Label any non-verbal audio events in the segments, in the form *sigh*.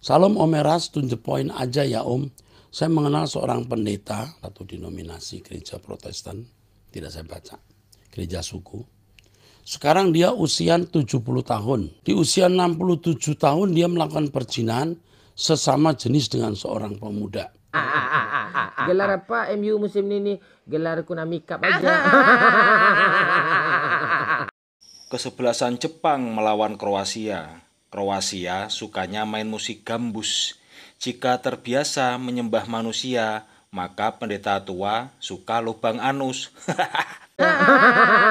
Salam Omeras to the point aja ya Om. Saya mengenal seorang pendeta satu denominasi gereja protestan. Tidak saya baca. Gereja suku. Sekarang dia usia 70 tahun. Di usia 67 tahun dia melakukan perjinahan sesama jenis dengan seorang pemuda. gelar apa MU musim ini? Gelar kuna mikap aja. *laughs* Kesebelasan Jepang melawan Kroasia. Kroasia sukanya main musik gambus. Jika terbiasa menyembah manusia, maka pendeta tua suka lubang anus.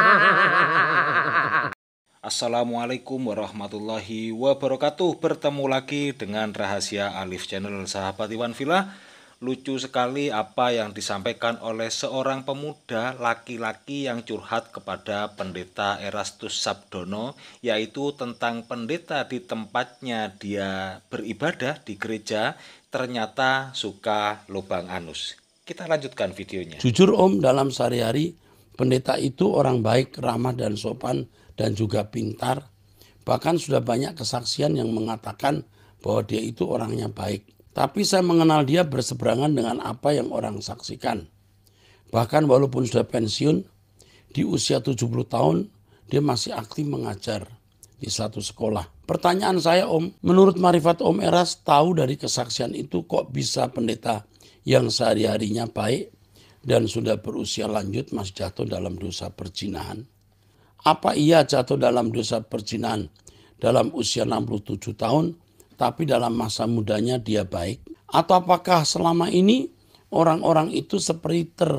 *laughs* Assalamualaikum warahmatullahi wabarakatuh. Bertemu lagi dengan rahasia Alif Channel sahabat Iwan Villa. Lucu sekali apa yang disampaikan oleh seorang pemuda laki-laki yang curhat kepada pendeta Erastus Sabdono, yaitu tentang pendeta di tempatnya dia beribadah di gereja, ternyata suka lubang anus. Kita lanjutkan videonya. Jujur Om, dalam sehari-hari pendeta itu orang baik, ramah dan sopan dan juga pintar. Bahkan sudah banyak kesaksian yang mengatakan bahwa dia itu orangnya baik. Tapi saya mengenal dia berseberangan dengan apa yang orang saksikan. Bahkan walaupun sudah pensiun, di usia 70 tahun, dia masih aktif mengajar di satu sekolah. Pertanyaan saya Om, menurut Marifat Om Eras tahu dari kesaksian itu kok bisa pendeta yang sehari-harinya baik dan sudah berusia lanjut masih jatuh dalam dosa perjinahan? Apa ia jatuh dalam dosa perjinahan dalam usia 67 tahun tapi dalam masa mudanya dia baik? Atau apakah selama ini orang-orang itu seperti ter,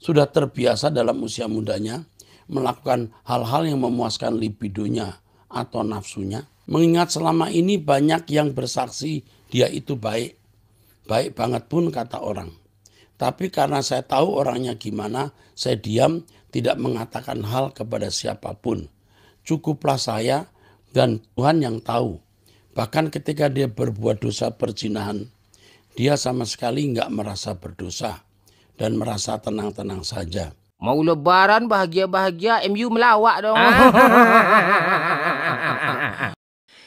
sudah terbiasa dalam usia mudanya melakukan hal-hal yang memuaskan libidonya atau nafsunya? Mengingat selama ini banyak yang bersaksi dia itu baik. Baik banget pun kata orang. Tapi karena saya tahu orangnya gimana, saya diam tidak mengatakan hal kepada siapapun. Cukuplah saya dan Tuhan yang tahu Bahkan ketika dia berbuat dosa perzinahan, dia sama sekali nggak merasa berdosa dan merasa tenang-tenang saja. Mau lebaran bahagia-bahagia, MU melawak dong. Ah. *laughs*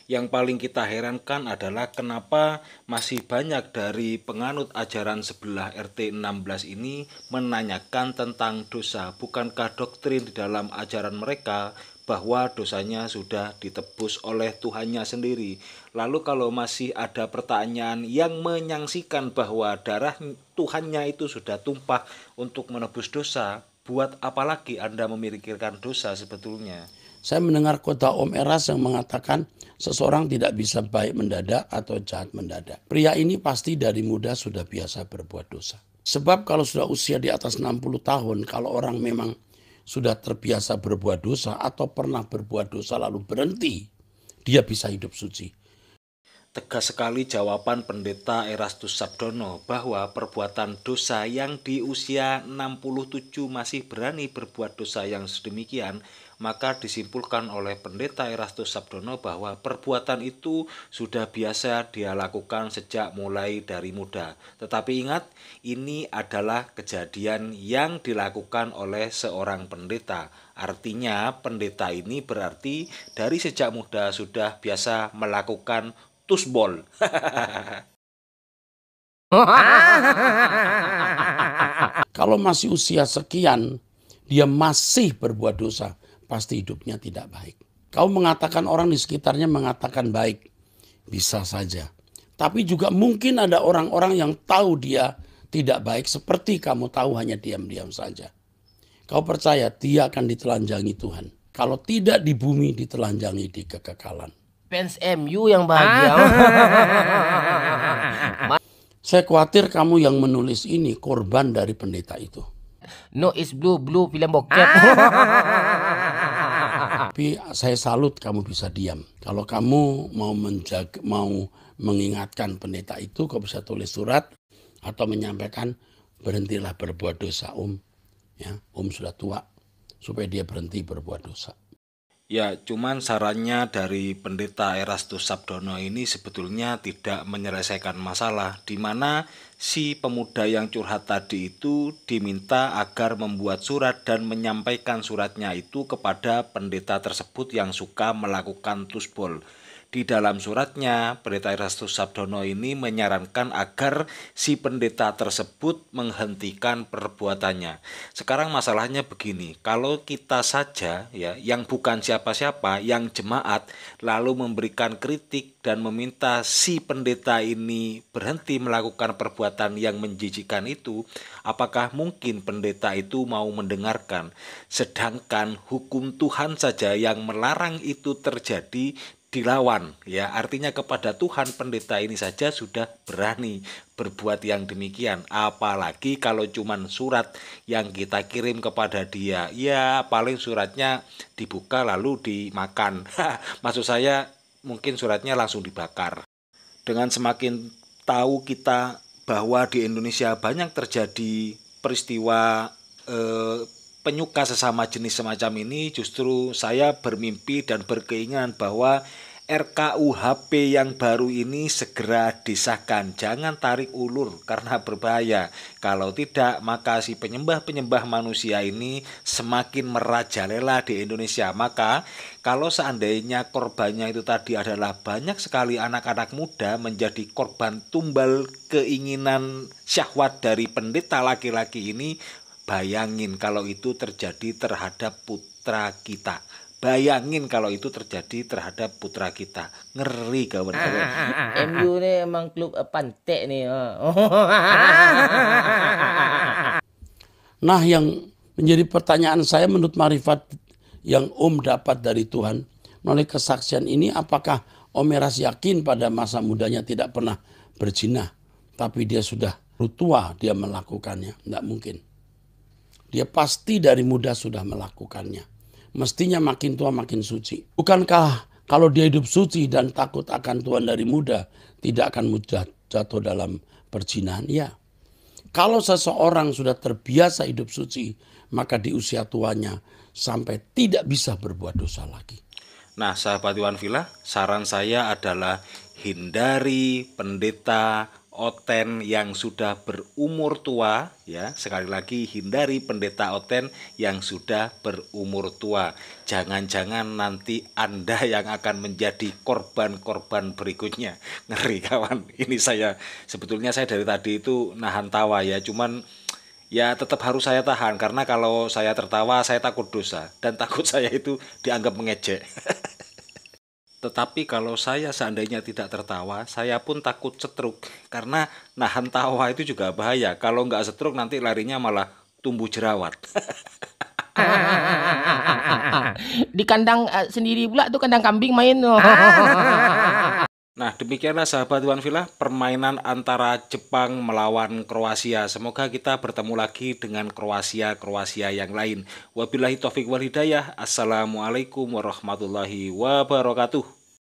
Yang paling kita herankan adalah kenapa masih banyak dari penganut ajaran sebelah RT 16 ini menanyakan tentang dosa. Bukankah doktrin di dalam ajaran mereka bahwa dosanya sudah ditebus oleh Tuhannya sendiri. Lalu kalau masih ada pertanyaan yang menyangsikan bahwa darah Tuhannya itu sudah tumpah untuk menebus dosa, buat apalagi Anda memikirkan dosa sebetulnya? Saya mendengar kota Om Eras yang mengatakan seseorang tidak bisa baik mendadak atau jahat mendadak. Pria ini pasti dari muda sudah biasa berbuat dosa. Sebab kalau sudah usia di atas 60 tahun, kalau orang memang sudah terbiasa berbuat dosa atau pernah berbuat dosa lalu berhenti, dia bisa hidup suci. Tegas sekali jawaban pendeta Erastus Sabdono bahwa perbuatan dosa yang di usia 67 masih berani berbuat dosa yang sedemikian maka disimpulkan oleh pendeta Erastus Sabdono bahwa perbuatan itu sudah biasa dia lakukan sejak mulai dari muda. Tetapi ingat, ini adalah kejadian yang dilakukan oleh seorang pendeta. Artinya, pendeta ini berarti dari sejak muda sudah biasa melakukan tusbol. *laughs* Kalau masih usia sekian, dia masih berbuat dosa pasti hidupnya tidak baik. Kau mengatakan orang di sekitarnya mengatakan baik, bisa saja. Tapi juga mungkin ada orang-orang yang tahu dia tidak baik seperti kamu tahu hanya diam-diam saja. Kau percaya dia akan ditelanjangi Tuhan. Kalau tidak di bumi ditelanjangi di kekekalan. Fans MU yang bahagia. Ah. *laughs* Saya khawatir kamu yang menulis ini korban dari pendeta itu. No is blue blue film bokep. Ah. Tapi saya salut kamu bisa diam. Kalau kamu mau menjaga, mau mengingatkan pendeta itu, kau bisa tulis surat atau menyampaikan berhentilah berbuat dosa, Om. Um. Ya, Om um sudah tua supaya dia berhenti berbuat dosa. Ya, cuman sarannya dari pendeta Erastus Sabdono ini sebetulnya tidak menyelesaikan masalah di mana si pemuda yang curhat tadi itu diminta agar membuat surat dan menyampaikan suratnya itu kepada pendeta tersebut yang suka melakukan tusbol di dalam suratnya, Pendeta Erastus Sabdono ini menyarankan agar si pendeta tersebut menghentikan perbuatannya. Sekarang masalahnya begini, kalau kita saja ya yang bukan siapa-siapa, yang jemaat lalu memberikan kritik dan meminta si pendeta ini berhenti melakukan perbuatan yang menjijikan itu, apakah mungkin pendeta itu mau mendengarkan? Sedangkan hukum Tuhan saja yang melarang itu terjadi dilawan ya artinya kepada Tuhan pendeta ini saja sudah berani berbuat yang demikian apalagi kalau cuman surat yang kita kirim kepada dia ya paling suratnya dibuka lalu dimakan *laughs* maksud saya mungkin suratnya langsung dibakar dengan semakin tahu kita bahwa di Indonesia banyak terjadi peristiwa eh, penyuka sesama jenis semacam ini justru saya bermimpi dan berkeinginan bahwa RKUHP yang baru ini segera disahkan. Jangan tarik ulur karena berbahaya. Kalau tidak, maka si penyembah-penyembah manusia ini semakin merajalela di Indonesia. Maka kalau seandainya korbannya itu tadi adalah banyak sekali anak-anak muda menjadi korban tumbal keinginan syahwat dari pendeta laki-laki ini, bayangin kalau itu terjadi terhadap putra kita. Bayangin kalau itu terjadi terhadap putra kita. Ngeri kawan ah, kawan. Ah, ah, MU ini emang klub eh, pantek nih. Oh. *laughs* nah, yang menjadi pertanyaan saya menurut marifat yang Om dapat dari Tuhan melalui kesaksian ini apakah Om Eras yakin pada masa mudanya tidak pernah berzina tapi dia sudah tua dia melakukannya tidak mungkin dia pasti dari muda sudah melakukannya mestinya makin tua makin suci. Bukankah kalau dia hidup suci dan takut akan Tuhan dari muda, tidak akan mudah jatuh dalam perzinahan? Ya. Kalau seseorang sudah terbiasa hidup suci, maka di usia tuanya sampai tidak bisa berbuat dosa lagi. Nah, sahabat Iwan Villa, saran saya adalah hindari pendeta Oten yang sudah berumur tua ya sekali lagi hindari pendeta Oten yang sudah berumur tua jangan-jangan nanti Anda yang akan menjadi korban-korban berikutnya ngeri kawan ini saya sebetulnya saya dari tadi itu nahan tawa ya cuman ya tetap harus saya tahan karena kalau saya tertawa saya takut dosa dan takut *laughs* saya itu dianggap mengejek *laughs* Tetapi kalau saya seandainya tidak tertawa, saya pun takut setruk karena nahan tawa itu juga bahaya. Kalau nggak setruk nanti larinya malah tumbuh jerawat. *laughs* Di kandang eh, sendiri pula tuh kandang kambing main. *laughs* Nah, demikianlah sahabat Tuan Villa permainan antara Jepang melawan Kroasia. Semoga kita bertemu lagi dengan Kroasia-Kroasia yang lain. Wabillahi taufik walhidayah Assalamualaikum warahmatullahi wabarakatuh.